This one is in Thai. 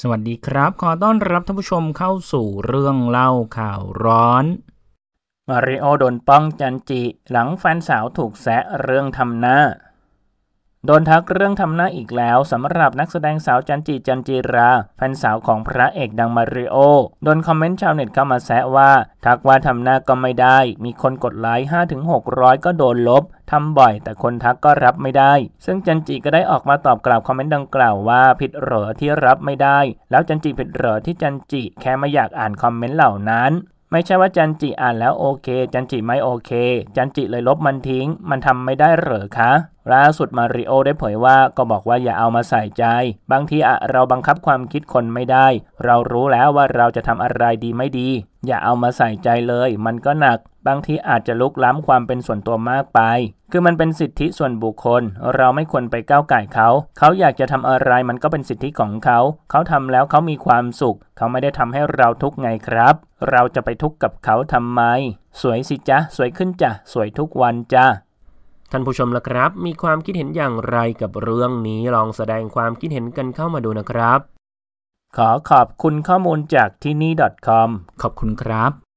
สวัสดีครับ ขอต้อนรับท่านผู้ชมเข้าสู่เรื่องเล่าข่าวร้อน มาริโอโดนป้องจันจิ หลังแฟนสาวถูกแสะเรื่องทำหน้าโดนทักเรื่องทำหน้าอีกแล้วสำหรับนักแสดงสาวจันจีจันจีราแฟนสาวของพระเอกดังมาริโอโดนคอมเมนต์ชาวเน็ตเข้ามาแซะว่า ทักว่าทำหน้าก็ไม่ได้ มีคนกดไลค์5-600 ก็โดนลบ ทำบ่อยแต่คนทักก็รับไม่ได้ ซึ่งจันจีก็ได้ออกมาตอบกลับคอมเมนต์ดังกล่าวว่า ผิดเหรอที่รับไม่ได้ แล้วจันจีผิดเหรอที่จันจีแค่ไม่อยากอ่านคอมเมนต์เหล่านั้น ไม่ใช่ว่าจันจิอ่านแล้วโอเค จันจิไม่โอเค จันจิเลยลบมันทิ้ง มันทำไม่ได้เหรอคะล่าสุดมาริโอได้เผยว่าก็บอกว่าอย่าเอามาใส่ใจ บางทีอะเราบังคับความคิดคนไม่ได้ เรารู้แล้วว่าเราจะทำอะไรดีไม่ดี อย่าเอามาใส่ใจเลย มันก็หนัก บางทีอาจจะลุกล้ำความเป็นส่วนตัวมากไป คือมันเป็นสิทธิส่วนบุคคล เราไม่ควรไปก้าวไก่เขา เขาอยากจะทำอะไรมันก็เป็นสิทธิของเขา เขาทำแล้วเขามีความสุข เขาไม่ได้ทำให้เราทุกข์ไงครับ เราจะไปทุกข์กับเขาทำไม สวยสิจ๊ะสวยขึ้นจ้ะสวยทุกวันจ้ะท่านผู้ชมละครับ มีความคิดเห็นอย่างไรกับเรื่องนี้ ลองแสดงความคิดเห็นกันเข้ามาดูนะครับ ขอขอบคุณข้อมูลจากที่นี่ .com ขอบคุณครับ